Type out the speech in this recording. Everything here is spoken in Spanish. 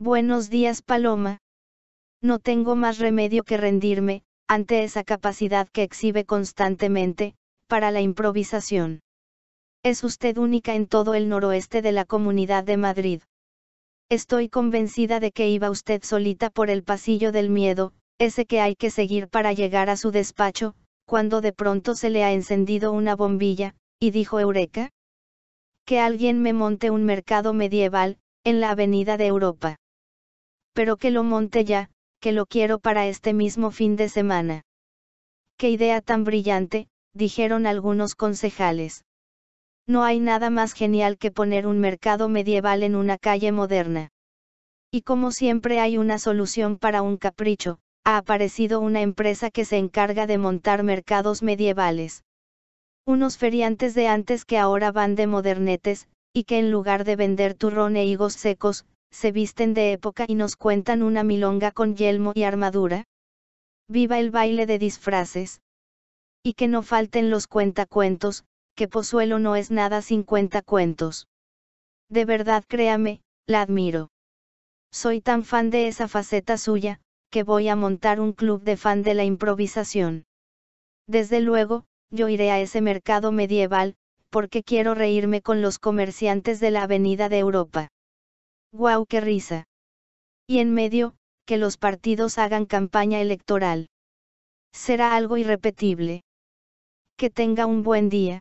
Buenos días, Paloma. No tengo más remedio que rendirme, ante esa capacidad que exhibe constantemente, para la improvisación. Es usted única en todo el noroeste de la Comunidad de Madrid. Estoy convencida de que iba usted solita por el pasillo del miedo, ese que hay que seguir para llegar a su despacho, cuando de pronto se le ha encendido una bombilla, y dijo Eureka. Que alguien me monte un mercado medieval, en la Avenida de Europa pero que lo monte ya, que lo quiero para este mismo fin de semana. ¡Qué idea tan brillante! dijeron algunos concejales. No hay nada más genial que poner un mercado medieval en una calle moderna. Y como siempre hay una solución para un capricho, ha aparecido una empresa que se encarga de montar mercados medievales. Unos feriantes de antes que ahora van de modernetes, y que en lugar de vender turrón e higos secos, se visten de época y nos cuentan una milonga con yelmo y armadura? Viva el baile de disfraces. Y que no falten los cuentacuentos, que Pozuelo no es nada sin cuentacuentos. De verdad créame, la admiro. Soy tan fan de esa faceta suya, que voy a montar un club de fan de la improvisación. Desde luego, yo iré a ese mercado medieval, porque quiero reírme con los comerciantes de la Avenida de Europa. ¡Guau, qué risa! Y en medio, que los partidos hagan campaña electoral. Será algo irrepetible. Que tenga un buen día.